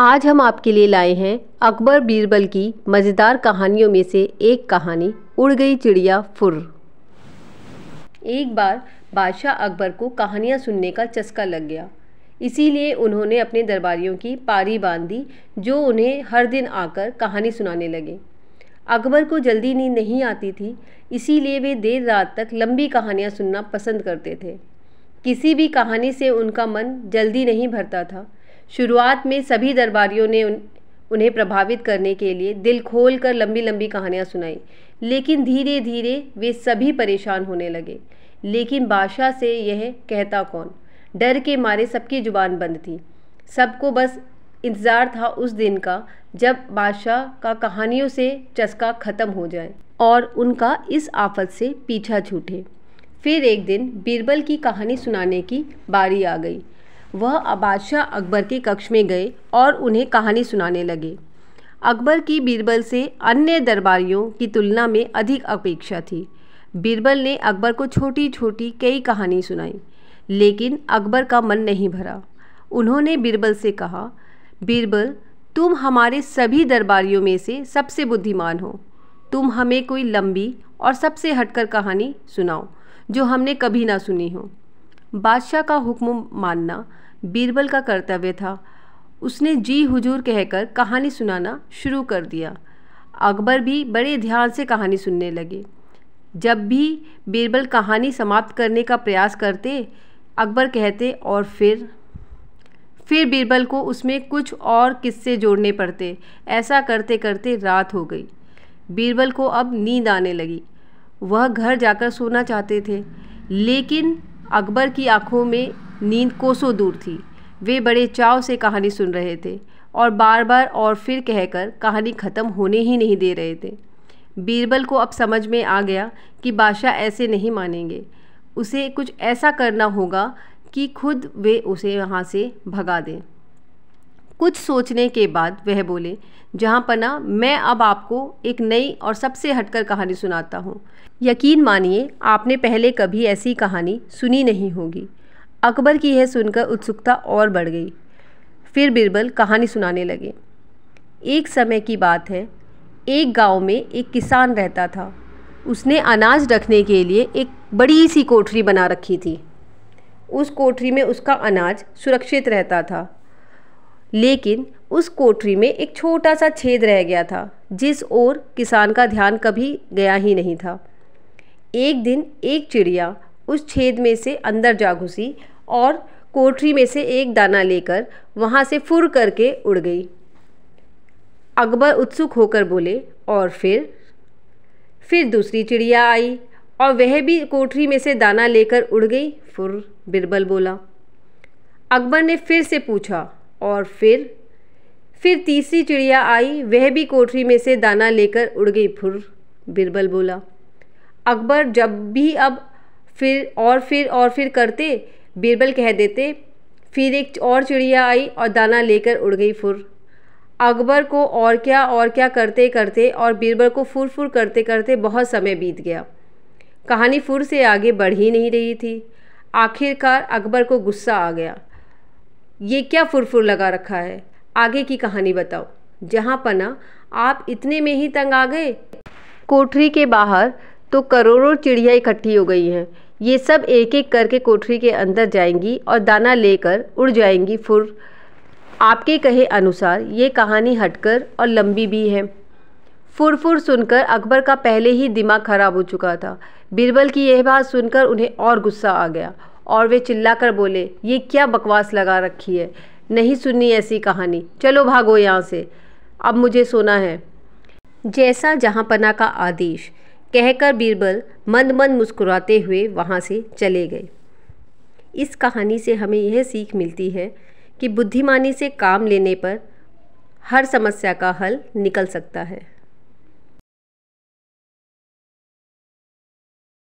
आज हम आपके लिए लाए हैं अकबर बीरबल की मज़ेदार कहानियों में से एक कहानी उड़ गई चिड़िया फुर एक बार बादशाह अकबर को कहानियाँ सुनने का चस्का लग गया इसीलिए उन्होंने अपने दरबारियों की पारी बांध दी जो उन्हें हर दिन आकर कहानी सुनाने लगे अकबर को जल्दी नींद नहीं आती थी इसीलिए वे देर रात तक लंबी कहानियाँ सुनना पसंद करते थे किसी भी कहानी से उनका मन जल्दी नहीं भरता था शुरुआत में सभी दरबारियों ने उन उन्हें प्रभावित करने के लिए दिल खोल कर लंबी लंबी कहानियाँ सुनाई लेकिन धीरे धीरे वे सभी परेशान होने लगे लेकिन बादशाह से यह कहता कौन डर के मारे सबकी ज़ुबान बंद थी सबको बस इंतज़ार था उस दिन का जब बादशाह का कहानियों से चस्का ख़त्म हो जाए और उनका इस आफत से पीछा छूटे फिर एक दिन बीरबल की कहानी सुनाने की बारी आ गई वह बादशाह अकबर के कक्ष में गए और उन्हें कहानी सुनाने लगे अकबर की बीरबल से अन्य दरबारियों की तुलना में अधिक अपेक्षा थी बीरबल ने अकबर को छोटी छोटी कई कहानी सुनाई लेकिन अकबर का मन नहीं भरा उन्होंने बीरबल से कहा बीरबल तुम हमारे सभी दरबारियों में से सबसे बुद्धिमान हो तुम हमें कोई लंबी और सबसे हटकर कहानी सुनाओ जो हमने कभी ना सुनी हो बादशाह का हुक्म मानना बीरबल का कर्तव्य था उसने जी हुजूर कहकर कहानी सुनाना शुरू कर दिया अकबर भी बड़े ध्यान से कहानी सुनने लगे जब भी बीरबल कहानी समाप्त करने का प्रयास करते अकबर कहते और फिर फिर बीरबल को उसमें कुछ और किस्से जोड़ने पड़ते ऐसा करते करते रात हो गई बीरबल को अब नींद आने लगी वह घर जाकर सोना चाहते थे लेकिन अकबर की आंखों में नींद कोसों दूर थी वे बड़े चाव से कहानी सुन रहे थे और बार बार और फिर कहकर कहानी ख़त्म होने ही नहीं दे रहे थे बीरबल को अब समझ में आ गया कि बादशाह ऐसे नहीं मानेंगे उसे कुछ ऐसा करना होगा कि खुद वे उसे वहाँ से भगा दें कुछ सोचने के बाद वह बोले जहाँ पना मैं अब आपको एक नई और सबसे हटकर कहानी सुनाता हूँ यकीन मानिए आपने पहले कभी ऐसी कहानी सुनी नहीं होगी अकबर की यह सुनकर उत्सुकता और बढ़ गई फिर बिरबल कहानी सुनाने लगे एक समय की बात है एक गांव में एक किसान रहता था उसने अनाज रखने के लिए एक बड़ी सी कोठरी बना रखी थी उस कोठरी में उसका अनाज सुरक्षित रहता था लेकिन उस कोठरी में एक छोटा सा छेद रह गया था जिस ओर किसान का ध्यान कभी गया ही नहीं था एक दिन एक चिड़िया उस छेद में से अंदर जा घुसी और कोठरी में से एक दाना लेकर वहाँ से फुर करके उड़ गई अकबर उत्सुक होकर बोले और फिर फिर दूसरी चिड़िया आई और वह भी कोठरी में से दाना लेकर उड़ गई फुर बिरबल बोला अकबर ने फिर से पूछा और फिर फिर तीसरी चिड़िया आई वह भी कोठरी में से दाना लेकर उड़ गई फुर बिरबल बोला अकबर जब भी अब फिर और फिर और फिर करते बीरबल कह देते फिर एक और चिड़िया आई और दाना लेकर उड़ गई फुर अकबर को और क्या और क्या करते करते और बीरबल को फुर फुर करते करते बहुत समय बीत गया कहानी फुर से आगे बढ़ ही नहीं रही थी आखिरकार अकबर को गुस्सा आ गया ये क्या फुरफुर लगा रखा है आगे की कहानी बताओ जहाँ पना आप इतने में ही तंग आ गए कोठरी के बाहर तो करोड़ों चिड़िया इकट्ठी हो गई हैं ये सब एक एक करके कोठरी के अंदर जाएंगी और दाना लेकर उड़ जाएंगी फुर आपके कहे अनुसार ये कहानी हटकर और लंबी भी है फुर फुर सुनकर अकबर का पहले ही दिमाग खराब हो चुका था बीरबल की यह बात सुनकर उन्हें और गुस्सा आ गया और वे चिल्लाकर बोले ये क्या बकवास लगा रखी है नहीं सुननी ऐसी कहानी चलो भागो यहाँ से अब मुझे सोना है जैसा जहाँ पना का आदेश कहकर बीरबल मंद मंद मुस्कुराते हुए वहाँ से चले गए इस कहानी से हमें यह सीख मिलती है कि बुद्धिमानी से काम लेने पर हर समस्या का हल निकल सकता है